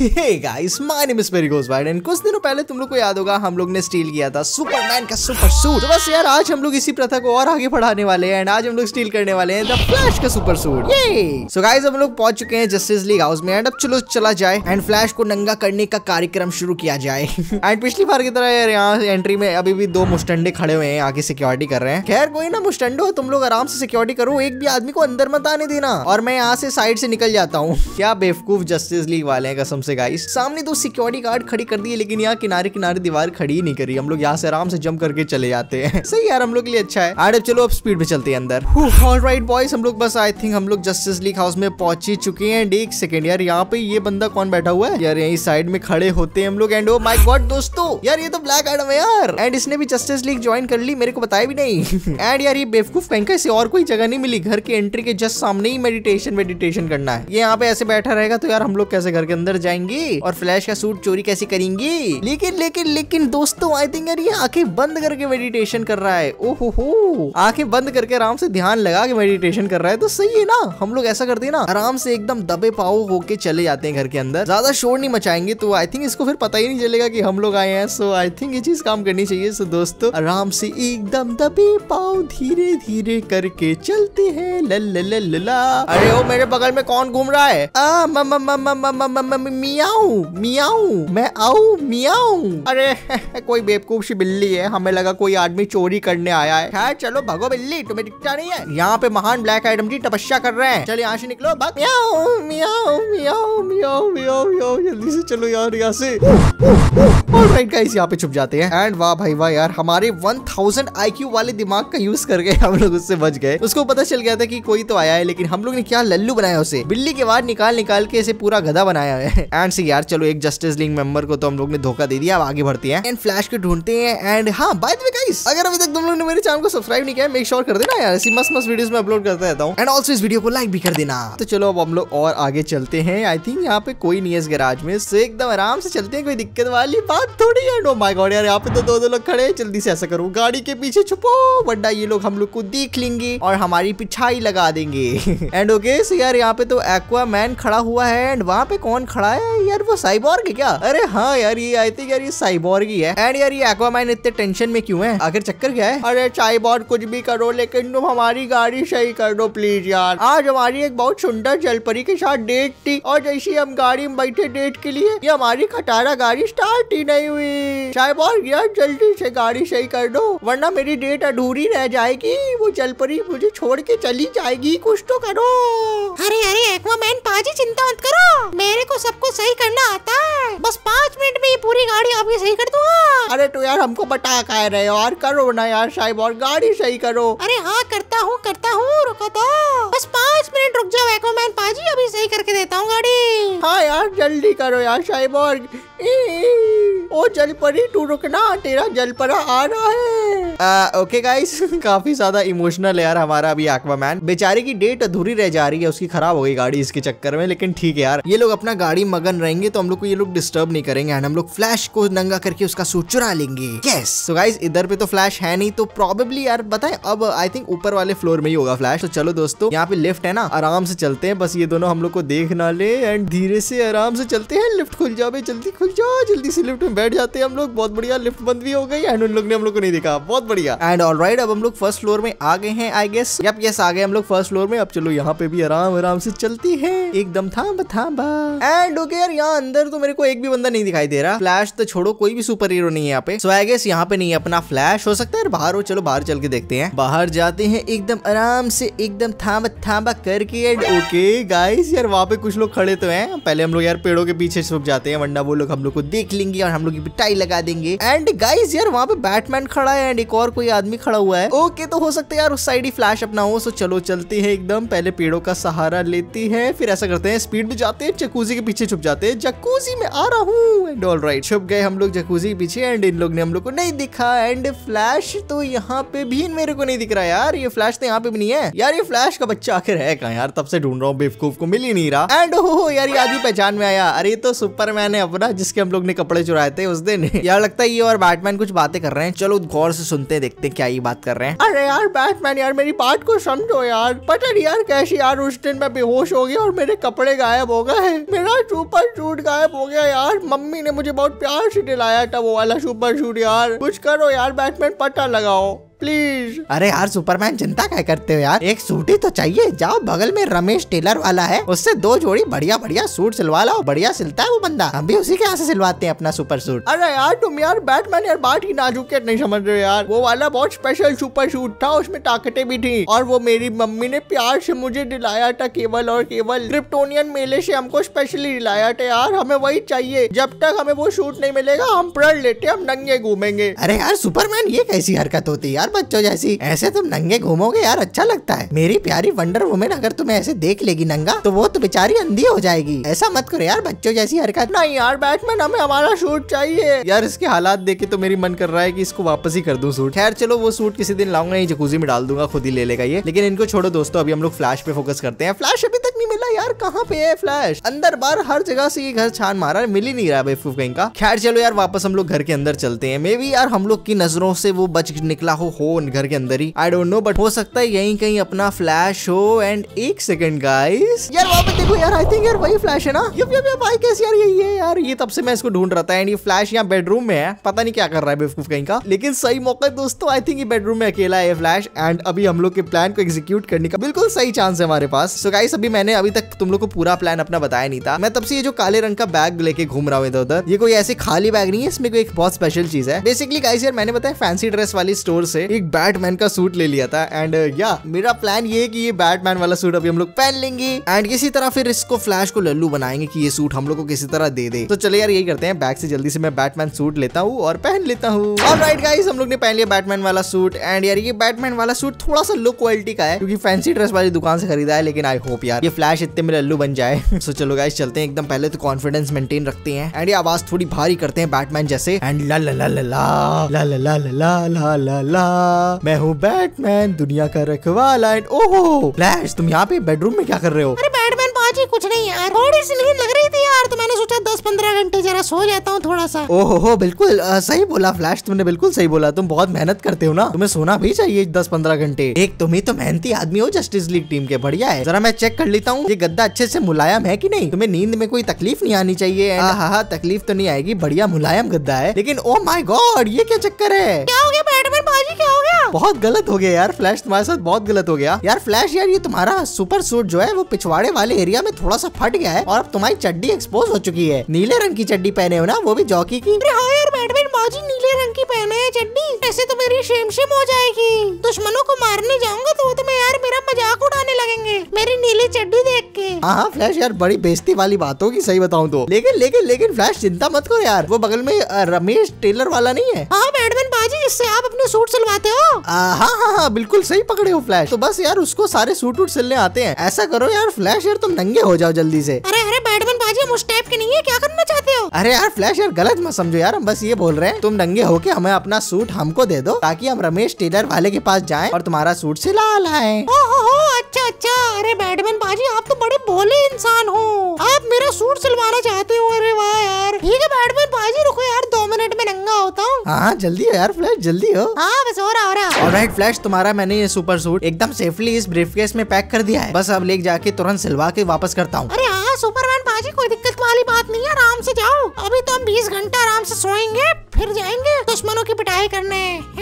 guys my name is मेरी गोस and कुछ दिनों पहले तुम लोग को याद होगा हम लोग ने स्टील किया था सुपरमैन का सुपर सूट तो बस यार आज हम लोग इसी प्रथा को और आगे बढ़ाने वाले हैं एंड आज हम लोग स्टील करने वाले हैं द फ्लैश का सुपर सूट ये सो गाइस हम लोग पहुंच चुके हैं जस्टिस लीग हाउस में एंड अब चलो चला जाए एंड फ्लैश को नंगा करने का कार्यक्रम शुरू किया जाए एंड पिछली बार की तरह यार यहाँ एंट्री में अभी भी दो मुस्टंडे खड़े हुए हैं आगे सिक्योरिटी कर रहे हैं खैर कोई ना मुस्टंडो तुम लोग आराम से सिक्योरिटी करो एक भी आदमी को अंदर मत आने देना और मैं यहाँ से साइड से निकल जाता हूँ क्या बेवकूफ जस्टिस लीग वाले हैं कसम से गाइस सामने दो सिक्योरिटी गार्ड खड़ी कर दी है लेकिन यहाँ किनारे किनारे दीवार खड़ी ही नहीं करी हम लोग यहाँ से आराम से जम करके चले जाते हैं सही यार हम लोग के लिए अच्छा है आरे चलो अब स्पीड पे चलते हैं अंदर ऑल राइट बॉयज हम लोग बस आई थिंक हम लोग जस्टिस लीक हाउस में पहुंच ही चुके हैं एंड एक सेकेंड यार यहाँ पे ये बंदा कौन बैठा हुआ है यार यही साइड में खड़े होते हैं हम लोग एंड ओ माई गॉड दोस्तों यार ये तो ब्लैक आइडम है यार एंड इसने भी जस्टिस लीग ज्वाइन कर ली मेरे को बताया भी नहीं एंड यार ये बेवकूफ कहीं कैसे और कोई जगह नहीं मिली घर के एंट्री के जस्ट सामने ही मेडिटेशन मेडिटेशन करना है ये यहाँ पे ऐसे बैठा रहेगा तो यार हम लोग कैसे घर के अंदर जाएंगे जाएंगी और फ्लैश का सूट चोरी कैसे करेंगी लेकिन लेकिन लेकिन दोस्तों आई थिंक यार ये आंखें बंद करके मेडिटेशन कर रहा है ओहो हो आंखें बंद करके आराम से ध्यान लगा के मेडिटेशन कर रहा है तो सही है ना हम लोग ऐसा करते हैं ना आराम से एकदम दबे पाओ होके चले जाते हैं घर के अंदर ज्यादा शोर नहीं मचाएंगे तो आई थिंक इसको फिर पता ही नहीं चलेगा की हम लोग आए हैं सो आई थिंक ये चीज काम करनी चाहिए सो दोस्तों आराम से एकदम दबे पाओ धीरे धीरे करके चलते हैं लल्ला अरे ओ मेरे बगल में कौन घूम रहा है मियाऊ मियाऊ मैं आऊ मियाऊ अरे कोई बेवकूफ सी बिल्ली है हमें लगा कोई आदमी चोरी करने आया है खैर चलो भगो बिल्ली तुम्हें दिखता नहीं है यहाँ पे महान ब्लैक आइटम जी तपस्या कर रहे हैं चलो यहाँ से निकलो भग मियाऊ मियाऊ मियाऊ मियाऊ मियाऊ मियाऊ जल्दी से चलो यार यहाँ से और राइट गाइस यहाँ पे छुप जाते हैं एंड वाह भाई वाह यार हमारे 1000 आईक्यू वाले दिमाग का यूज करके हम लोग उससे बच गए उसको पता चल गया था कि कोई तो आया है लेकिन हम लोग ने क्या लल्लू बनाया उसे बिल्ली के बाद निकाल निकाल के इसे पूरा गधा बनाया है एंड से यार चलो एक जस्टिस लीग मेंबर को तो हम लोग ने धोखा दे दिया अब आगे बढ़ते हैं एंड फ्लैश को ढूंढते हैं एंड हाँ बाय द वे गाइस अगर अभी तक तुम लोग ने मेरे चैनल को सब्सक्राइब नहीं किया मेक श्योर कर देना यार ऐसी मस्त मस्त वीडियोस में अपलोड करता रहता हूँ एंड ऑल्सो इस वीडियो को लाइक भी कर देना तो चलो अब हम लोग और आगे चलते हैं आई थिंक यहाँ पे कोई नहीं है इस गैराज में एकदम आराम से चलते हैं कोई दिक्कत वाली बात बात थोड़ी है नो माय गॉड यार यहाँ पे तो दो दो लोग खड़े हैं जल्दी से ऐसा करूँ गाड़ी के पीछे छुपो बड्डा ये लोग हम लोग को देख लेंगे और हमारी पिछाई लगा देंगे एंड ओके सो यार यहाँ पे तो एक्वा मैन खड़ा हुआ है एंड वहाँ पे कौन खड़ा है यार वो साइबॉर्ग क्या अरे हाँ यार ये आई थिंक यार ये साइबॉर्ग ही है एंड यार ये एक्वा मैन इतने टेंशन में क्यूँ है आखिर चक्कर क्या है अरे साइबॉर्ग कुछ भी करो लेकिन तुम हमारी गाड़ी सही कर दो प्लीज यार आज हमारी एक बहुत सुंदर जलपरी के साथ डेट थी और जैसी हम गाड़ी में बैठे डेट के लिए ये हमारी खटारा गाड़ी स्टार्ट ही नहीं हुई साहब और यार जल्दी से गाड़ी सही कर दो वरना मेरी डेट अधूरी रह जाएगी वो जलपरी मुझे छोड़ के चली जाएगी कुछ तो करो अरे अरे एक्वामैन पाजी चिंता मत करो मेरे को सब कुछ सही करना आता है बस पाँच मिनट में पूरी गाड़ी आपकी सही कर दूंगा अरे तो यार हमको बटा कह रहे हो और करो ना यार साहब और गाड़ी सही करो अरे हाँ करता हूँ करता हूँ रुको तो बस पाँच मिनट रुक जाओ एक्वामैन पाजी अभी सही करके देता हूँ गाड़ी हाँ यार जल्दी करो यार साहब और ओ जलपरी तू रुकना तेरा जलपरा आ रहा है ओके uh, गाइस काफी ज्यादा इमोशनल है यार हमारा अभी एक्वामैन बेचारे की डेट अधूरी रह जा रही है उसकी खराब हो गई गाड़ी इसके चक्कर में लेकिन ठीक है यार ये लोग अपना गाड़ी मगन रहेंगे तो हम लोग को ये लोग डिस्टर्ब नहीं करेंगे एंड हम लोग फ्लैश को नंगा करके उसका सूट चुरा लेंगे यस तो गाइस इधर पे तो फ्लैश है नहीं तो प्रॉबेबली यार बताए अब आई थिंक ऊपर वाले फ्लोर में ही होगा फ्लैश तो चलो दोस्तों यहाँ पे लिफ्ट है ना आराम से चलते हैं बस ये दोनों हम लोग को देख ना ले एंड धीरे से आराम से चलते हैं लिफ्ट खुल जाओ भाई जल्दी खुल जाओ जल्दी से लिफ्ट में बैठ जाते हैं हम लोग बहुत बढ़िया लिफ्ट बंद भी हो गई एंड उन लोग ने हम लोग को नहीं देखा बहुत बढ़िया एंड ऑल राइट अब हम लोग फर्स्ट फ्लोर में आ गए हैं आई गेस यप यस आ गए हम लोग फर्स्ट फ्लोर में अब चलो यहाँ पे भी आराम आराम से चलती है एकदम थाम थाम एंड ओके यार यहाँ अंदर तो मेरे को एक भी बंदा नहीं दिखाई दे रहा फ्लैश तो छोड़ो कोई भी सुपर हीरो नहीं है यहाँ पे सो आई गेस यहाँ पे नहीं है अपना फ्लैश हो सकता है बाहर हो चलो बाहर चल के देखते हैं बाहर जाते हैं एकदम आराम से एकदम थाम थामा करके एंड ओके गाइस यार वहाँ पे कुछ लोग खड़े तो हैं पहले हम लोग यार पेड़ों के पीछे सुख जाते हैं वरना वो लोग हम लोग को देख लेंगे और हम लोग की पिटाई लगा देंगे एंड गाइस यार वहाँ पे बैटमैन खड़ा है एंड एक और कोई आदमी खड़ा हुआ है ओके तो हो सकता है यार उस साइड ही फ्लैश अपना हो सो चलो चलते है एकदम पहले पेड़ों का सहारा लेती है फिर ऐसा करते हैं स्पीड में जाते हैं जकूजी के पीछे छुप जाते हैं जकूजी में आ रहा हूँ एंड ऑल राइट छुप गए हम लोग जकूजी के पीछे एंड इन लोग ने हम लोग को नहीं दिखा एंड फ्लैश तो यहाँ पे भी मेरे को नहीं दिख रहा यार ये फ्लैश तो यहाँ पे भी नहीं है यार ये फ्लैश का बच्चा आखिर है कहा यार तब से ढूंढ रहा हूँ बेवकूफ को मिल ही नहीं रहा एंड हो यार ये आदमी पहचान में आया अरे तो सुपरमैन है अपना जिसके हम लोग ने कपड़े चुराए थे उस दिन यार लगता है ये और बैटमैन कुछ बातें कर रहे हैं चलो गौर से सुनते सुनते हैं देखते क्या ये बात कर रहे हैं अरे यार बैटमैन यार मेरी बात को समझो यार पता नहीं यार कैसे यार उस दिन मैं बेहोश हो गया और मेरे कपड़े गायब हो गए मेरा सुपर सूट गायब हो गया यार मम्मी ने मुझे बहुत प्यार से दिलाया था वो वाला सुपर सूट यार कुछ करो यार बैटमैन पता लगाओ प्लीज अरे यार सुपरमैन चिंता क्या करते हो यार एक सूट ही तो चाहिए जाओ बगल में रमेश टेलर वाला है उससे दो जोड़ी बढ़िया बढ़िया सूट सिलवा लाओ बढ़िया सिलता है वो बंदा हम भी उसी के यहाँ से सिलवाते हैं अपना सुपर सूट अरे यार तुम यार बैटमैन यार बात ही नाजुकियत नहीं समझ रहे यार वो वाला बहुत स्पेशल सुपर सूट था उसमें ताकतें भी थी और वो मेरी मम्मी ने प्यार से मुझे दिलाया था केवल और केवल क्रिप्टोनियन मेले से हमको स्पेशली दिलाया था यार हमें वही चाहिए जब तक हमें वो सूट नहीं मिलेगा हम पढ़ लेते हम नंगे घूमेंगे अरे यार सुपरमैन ये कैसी हरकत होती है यार यार बच्चों जैसी ऐसे तुम नंगे घूमोगे यार अच्छा लगता है मेरी प्यारी वंडर वुमेन अगर तुम्हें ऐसे देख लेगी नंगा तो वो तो बेचारी अंधी हो जाएगी ऐसा मत करो यार बच्चों जैसी हरकत नहीं यार बैटमैन हमें हमारा सूट चाहिए यार इसके हालात देखे तो मेरी मन कर रहा है की इसको वापस ही कर दू सूट खैर चलो वो सूट किसी दिन लाऊंगा ही जकूजी में डाल दूंगा खुद ही ले लेगा ये लेकिन इनको छोड़ो दोस्तों अभी हम लोग फ्लैश पे फोकस करते हैं फ्लैश अभी तक नहीं मिला यार कहाँ पे है फ्लैश अंदर बार हर जगह से ये घर छान मारा मिल ही नहीं रहा बेवकूफ कहीं का खैर चलो यार वापस हम लोग घर के अंदर चलते हैं मे बी यार हम लोग की नजरों से वो बच निकला हो हो घर के अंदर ही आई डोंट नो बट हो सकता है यहीं कहीं अपना फ्लैश हो एंड एक सेकंड गाइस यार वहां पे देखो यार आई थिंक यार वही फ्लैश है ना यप यप यप भाई कैसे यार ये है यार ये तब से मैं इसको ढूंढ रहा था एंड ये फ्लैश यहाँ बेडरूम में है पता नहीं क्या कर रहा है बेवकूफ कहीं का लेकिन सही मौका दोस्तों आई थिंक ये बेडरूम में अकेला है फ्लैश एंड अभी हम लोग के प्लान को एग्जीक्यूट करने का बिल्कुल सही चांस है हमारे पास सो गाइस अभी मैंने अभी तक तुम लोग को पूरा प्लान अपना बताया नहीं था मैं तब से ये जो काले रंग का बैग लेके घूम रहा हूँ इधर उधर ये कोई ऐसे खाली बैग नहीं है इसमें कोई एक बहुत स्पेशल चीज है बेसिकली गाइस यार मैंने बताया फैंसी ड्रेस वाली स्टोर से एक बैटमैन का सूट ले लिया था एंड या uh, yeah, मेरा प्लान ये है कि ये बैटमैन वाला सूट अभी हम लोग पहन लेंगे एंड किसी तरह फिर इसको फ्लैश को लल्लू बनाएंगे कि ये सूट हम लोग को किसी तरह दे दे तो चले यार यही करते हैं बैग से जल्दी से मैं बैटमैन सूट लेता हूँ और पहन लेता हूँ और राइट गाइस हम लोग ने पहन लिया बैटमैन वाला सूट एंड यार ये बैटमैन वाला सूट थोड़ा सा लो क्वालिटी का है क्योंकि फैंसी ड्रेस वाली दुकान से खरीदा है लेकिन आई होप यार ये फ्लैश इतने में लल्लू बन जाए सो चलो गाइस चलते हैं एकदम पहले तो कॉन्फिडेंस मेंटेन रखते हैं एंड ये आवाज थोड़ी भारी करते हैं बैटमैन जैसे एंड ला ला ला ला ला ला ला ला ला ला ला मैं हूँ बैटमैन दुनिया का रखवाला एंड ओहो फ्लैश तुम यहाँ पे बेडरूम में क्या कर रहे हो अरे बैटमैन पाजी कुछ नहीं यार थोड़ी सी नींद लग रही थी यार तो मैंने सोचा दस पंद्रह घंटे जरा सो जाता हूँ थोड़ा सा ओहो हो बिल्कुल आ, सही बोला फ्लैश तुमने बिल्कुल सही बोला तुम बहुत मेहनत करते हो ना तुम्हें सोना भी चाहिए दस पंद्रह घंटे एक तुम ही तो मेहनती आदमी हो जस्टिस लीग टीम के बढ़िया है जरा मैं चेक कर लेता हूँ ये गद्दा अच्छे से मुलायम है की नहीं तुम्हें नींद में कोई तकलीफ नहीं आनी चाहिए हाँ हाँ तकलीफ तो नहीं आएगी बढ़िया मुलायम गद्दा है लेकिन ओ माई गॉड ये क्या चक्कर है क्या हो गया भाजी क्या हो गया बहुत गलत हो गया यार फ्लैश तुम्हारे साथ बहुत गलत हो गया यार फ्लैश यार ये तुम्हारा सुपर सूट जो है वो पिछवाड़े वाले एरिया में थोड़ा सा फट गया है और अब तुम्हारी चड्डी एक्सपोज हो चुकी है नीले रंग की चड्डी पहने हो ना वो भी जॉकी की हाँ पर बैटमैन मौजी नीले रंग की पहने हैं चड्डी ऐसे तो मेरी शेम शेम हो जाएगी दुश्मनों को मारने जाऊंगा तो वो तो मैं यार मेरा मजाक उड़ाने लगेंगे मेरी नीली चड्डी देख के हाँ फ्लैश यार बड़ी बेजती वाली बात होगी सही बताऊँ तो लेकिन लेकिन लेकिन फ्लैश चिंता मत करो यार वो बगल में रमेश टेलर वाला नहीं है हाँ बैटमैन बाजी इससे आप अपने सूट सिलवाते हो हाँ हाँ हाँ बिल्कुल सही पकड़े हो फ्लैश तो बस यार उसको सारे सूट उट सिलने आते हैं ऐसा करो यार फ्लैश यार तुम नंगे हो जाओ जल्दी से अरे अरे बैटमैन बाजी हम उस टाइप के नहीं है क्या करना चाहिए अरे यार फ्लैश यार गलत मत समझो यार हम बस ये बोल रहे हैं तुम नंगे होके हमें अपना सूट हमको दे दो ताकि हम रमेश टेलर वाले के पास जाए और तुम्हारा सूट सिला लाए अच्छा अच्छा अरे बैटमैन बाजी आप तो बड़े भोले इंसान हो आप मेरा सूट सिलवाना चाहते हो अरे वाह यार ठीक है बैटमैन बाजी रुको यार दो मिनट में नंगा होता हूँ हाँ जल्दी हो यार फ्लैश जल्दी हो हाँ बस हो रहा हो रहा और राइट फ्लैश तुम्हारा मैंने ये सुपर सूट एकदम सेफली इस ब्रीफकेस में पैक कर दिया है बस अब ले जाके तुरंत सिलवा के वापस करता हूँ अरे हाँ सुपरमैन बाजी कोई दिक्कत वाली बात नहीं है आराम से जाओ अभी तो हम बीस घंटे आराम से सोएंगे फिर जाएंगे दुश्मनों की पिटाई करने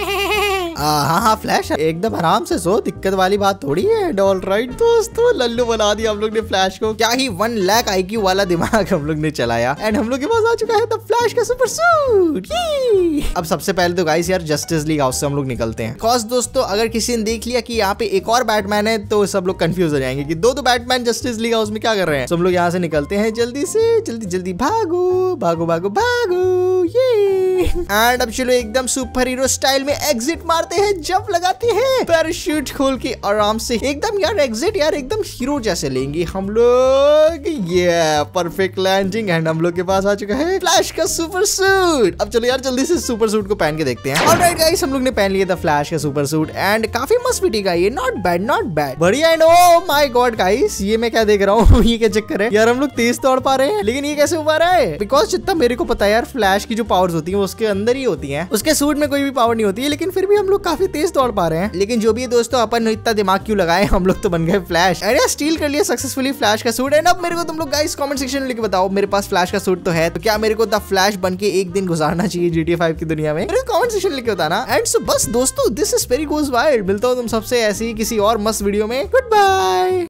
हाँ हाँ फ्लैश एकदम आराम से सो दिक्कत वाली बात थोड़ी है डॉल राइट दोस्तों लल्लू बना दिया हम लोग ने फ्लैश को क्या ही वन लैक आई वाला दिमाग हम लोग ने चलाया एंड हम लोग के पास आ चुका है फ्लैश का सुपर सूट अब सबसे पहले तो गाइस यार जस्टिस लीग हाउस से हम लोग निकलते हैं कॉज दोस्तों अगर किसी ने देख लिया की यहाँ पे एक और बैटमैन है तो सब लोग कंफ्यूज हो जाएंगे की दो दो बैटमैन जस्टिस लीग हाउस में क्या कर रहे हैं हम लोग यहाँ से निकलते हैं जल्दी से जल्दी जल्दी भागो भागो भागो भागो ये एंड अब चलो एकदम सुपर हीरो स्टाइल में एग्जिट मारते हैं जब लगाते हैं पैराशूट खोल के आराम से एकदम यार एग्जिट यार एकदम हीरो जैसे लेंगे हम लोग ये परफेक्ट लैंडिंग एंड हम लोग के पास आ चुका है फ्लैश का सुपर सूट अब चलो यार जल्दी से सुपर सूट को पहन के देखते हैं और राइट गाइस हम लोग ने पहन लिया था फ्लैश का सुपर सूट एंड काफी मस्त फिटिंग आई है नॉट बैड नॉट बैड बढ़िया and oh my God guys ये मैं क्या देख रहा हूँ ये क्या चक्कर है यार हम लोग तेज दौड़ पा रहे हैं लेकिन ये कैसे हो पा रहा है बिकॉज जितना मेरे को पता है यार फ्लैश की जो पावर्स होती है वो उसके अंदर ही होती है उसके सूट में कोई भी पावर नहीं होती है लेकिन फिर भी हम लोग काफी तेज दौड़ पा रहे हैं लेकिन जो भी दोस्तों अपन इतना दिमाग क्यों लगाए हम लोग तो बन गए फ्लैश अरे स्टील कर लिया सक्सेसफुली फ्लैश का सूट एंड अब मेरे को तुम लोग गाइस कमेंट सेक्शन में लिख बताओ मेरे पास फ्लैश का सूट तो है तो क्या मेरे को द फ्लैश बन के एक दिन गुजारना चाहिए जीटी फाइव की दुनिया में कॉमेंट सेक्शन लिख बताना एंड सो बस दोस्तों this is very goes wild मिलता हूँ तुम सबसे ऐसी किसी और मस्त वीडियो में गुड बाय